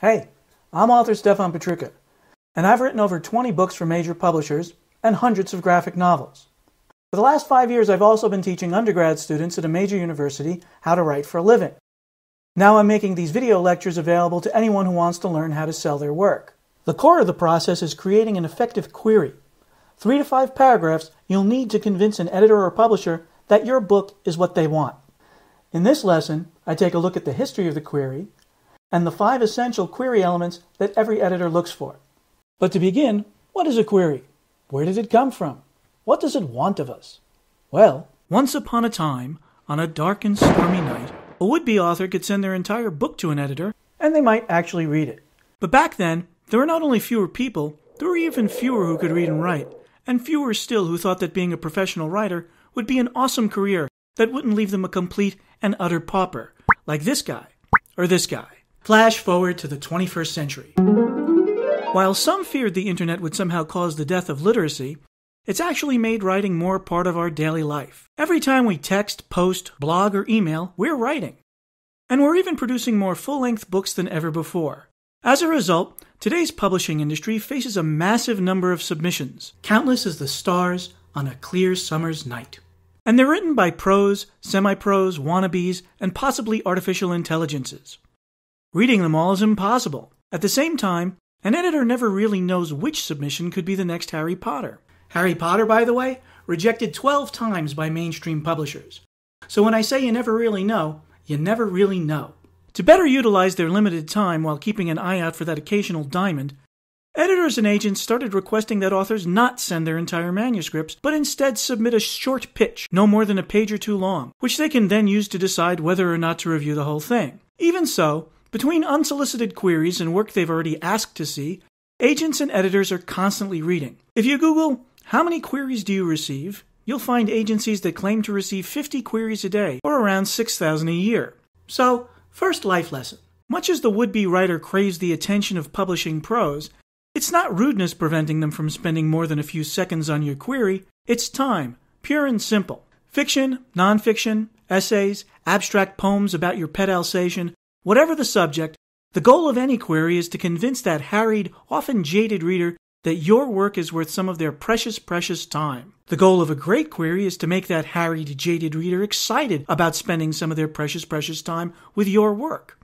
Hey, I'm author Stefan Petrica, and I've written over 20 books for major publishers and hundreds of graphic novels. For the last five years, I've also been teaching undergrad students at a major university how to write for a living. Now I'm making these video lectures available to anyone who wants to learn how to sell their work. The core of the process is creating an effective query. Three to five paragraphs you'll need to convince an editor or publisher that your book is what they want. In this lesson, I take a look at the history of the query, and the five essential query elements that every editor looks for. But to begin, what is a query? Where did it come from? What does it want of us? Well, once upon a time, on a dark and stormy night, a would be author could send their entire book to an editor, and they might actually read it. But back then, there were not only fewer people, there were even fewer who could read and write, and fewer still who thought that being a professional writer would be an awesome career that wouldn't leave them a complete and utter pauper, like this guy, or this guy. Flash forward to the 21st century. While some feared the internet would somehow cause the death of literacy, it's actually made writing more part of our daily life. Every time we text, post, blog, or email, we're writing. And we're even producing more full length books than ever before. As a result, today's publishing industry faces a massive number of submissions, countless as the stars on a clear summer's night. And they're written by pros, semi pros, wannabes, and possibly artificial intelligences. Reading them all is impossible. At the same time, an editor never really knows which submission could be the next Harry Potter. Harry Potter, by the way, rejected 12 times by mainstream publishers. So when I say you never really know, you never really know. To better utilize their limited time while keeping an eye out for that occasional diamond, editors and agents started requesting that authors not send their entire manuscripts, but instead submit a short pitch, no more than a page or two long, which they can then use to decide whether or not to review the whole thing. Even so, between unsolicited queries and work they've already asked to see, agents and editors are constantly reading. If you Google, how many queries do you receive? You'll find agencies that claim to receive 50 queries a day, or around 6,000 a year. So, first life lesson. Much as the would be writer craves the attention of publishing pros, it's not rudeness preventing them from spending more than a few seconds on your query, it's time, pure and simple. Fiction, nonfiction, essays, abstract poems about your pet Alsatian, Whatever the subject, the goal of any query is to convince that harried, often jaded reader that your work is worth some of their precious, precious time. The goal of a great query is to make that harried, jaded reader excited about spending some of their precious, precious time with your work.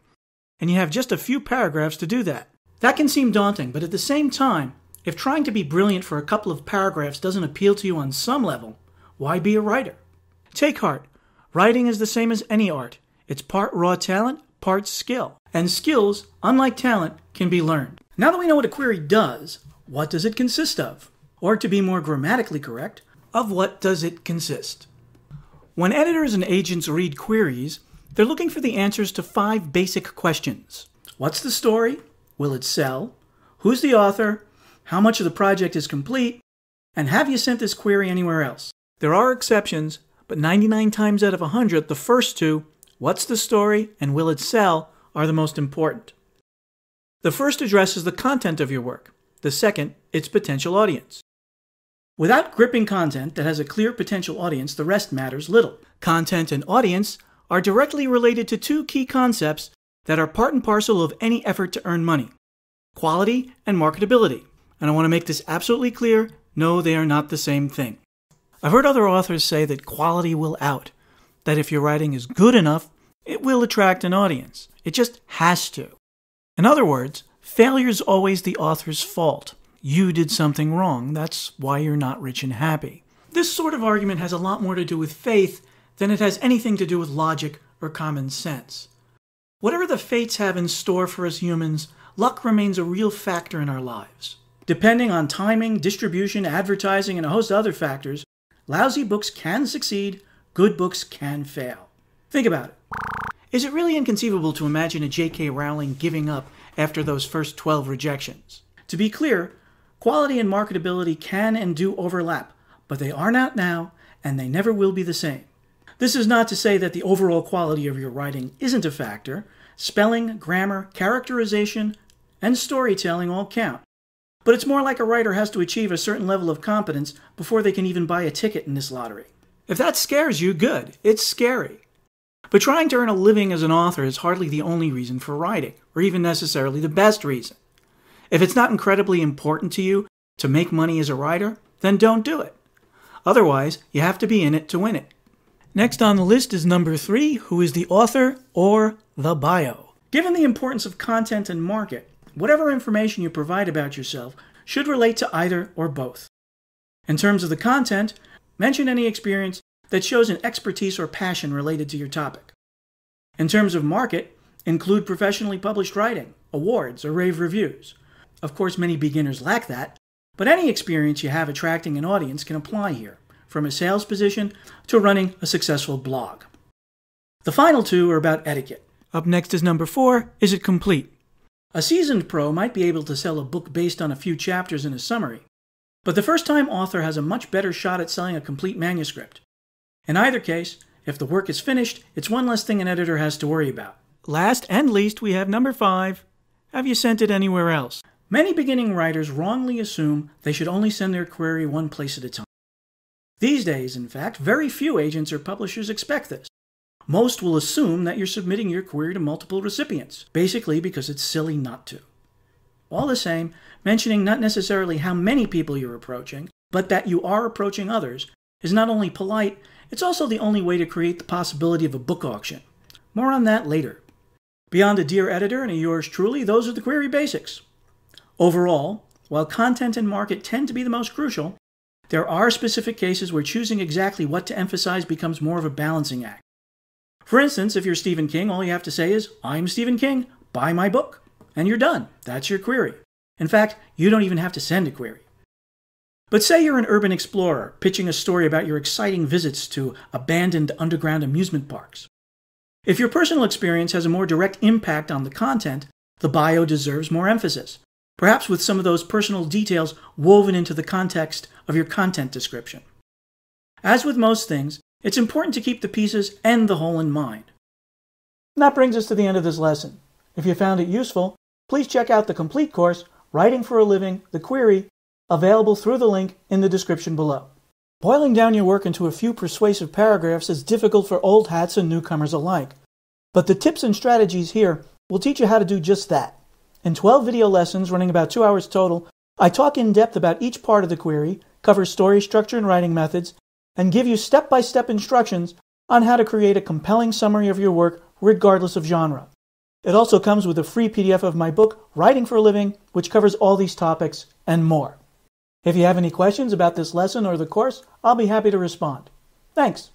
And you have just a few paragraphs to do that. That can seem daunting, but at the same time, if trying to be brilliant for a couple of paragraphs doesn't appeal to you on some level, why be a writer? Take heart. Writing is the same as any art. It's part raw talent, Part skill. And skills, unlike talent, can be learned. Now that we know what a query does, what does it consist of? Or to be more grammatically correct, of what does it consist? When editors and agents read queries, they're looking for the answers to five basic questions. What's the story? Will it sell? Who's the author? How much of the project is complete? And have you sent this query anywhere else? There are exceptions, but 99 times out of 100, the first two what's the story, and will it sell are the most important. The first addresses the content of your work, the second, its potential audience. Without gripping content that has a clear potential audience, the rest matters little. Content and audience are directly related to two key concepts that are part and parcel of any effort to earn money quality and marketability. And I want to make this absolutely clear no, they are not the same thing. I've heard other authors say that quality will out, that if your writing is good enough, it will attract an audience. It just has to. In other words, failure is always the author's fault. You did something wrong. That's why you're not rich and happy. This sort of argument has a lot more to do with faith than it has anything to do with logic or common sense. Whatever the fates have in store for us humans, luck remains a real factor in our lives. Depending on timing, distribution, advertising, and a host of other factors, lousy books can succeed good books can fail. Think about it. Is it really inconceivable to imagine a J.K. Rowling giving up after those first 12 rejections? To be clear, quality and marketability can and do overlap, but they are not now, and they never will be the same. This is not to say that the overall quality of your writing isn't a factor. Spelling, grammar, characterization, and storytelling all count. But it's more like a writer has to achieve a certain level of competence before they can even buy a ticket in this lottery. If that scares you, good. It's scary. But trying to earn a living as an author is hardly the only reason for writing, or even necessarily the best reason. If it's not incredibly important to you to make money as a writer, then don't do it. Otherwise, you have to be in it to win it. Next on the list is number three, who is the author or the bio. Given the importance of content and market, whatever information you provide about yourself should relate to either or both. In terms of the content, Mention any experience that shows an expertise or passion related to your topic. In terms of market, include professionally published writing, awards, or rave reviews. Of course, many beginners lack that, but any experience you have attracting an audience can apply here, from a sales position to running a successful blog. The final two are about etiquette. Up next is number four Is it complete? A seasoned pro might be able to sell a book based on a few chapters in a summary, but the first time author has a much better shot at selling a complete manuscript. In either case, if the work is finished, it's one less thing an editor has to worry about. Last and least, we have number five Have you sent it anywhere else? Many beginning writers wrongly assume they should only send their query one place at a time. These days, in fact, very few agents or publishers expect this. Most will assume that you're submitting your query to multiple recipients, basically because it's silly not to. All the same, mentioning not necessarily how many people you're approaching, but that you are approaching others, is not only polite, it's also the only way to create the possibility of a book auction. More on that later. Beyond a dear editor and a yours truly, those are the query basics. Overall, while content and market tend to be the most crucial, there are specific cases where choosing exactly what to emphasize becomes more of a balancing act. For instance, if you're Stephen King, all you have to say is, I'm Stephen King, buy my book and you're done. That's your query. In fact, you don't even have to send a query. But say you're an urban explorer pitching a story about your exciting visits to abandoned underground amusement parks. If your personal experience has a more direct impact on the content, the bio deserves more emphasis, perhaps with some of those personal details woven into the context of your content description. As with most things, it's important to keep the pieces and the whole in mind. And that brings us to the end of this lesson. If you found it useful, Please check out the complete course, Writing for a Living, The Query, available through the link in the description below. Boiling down your work into a few persuasive paragraphs is difficult for old hats and newcomers alike, but the tips and strategies here will teach you how to do just that. In 12 video lessons running about two hours total, I talk in depth about each part of the query, cover story structure and writing methods, and give you step by step instructions on how to create a compelling summary of your work regardless of genre. It also comes with a free PDF of my book, Writing for a Living, which covers all these topics and more. If you have any questions about this lesson or the course, I'll be happy to respond. Thanks.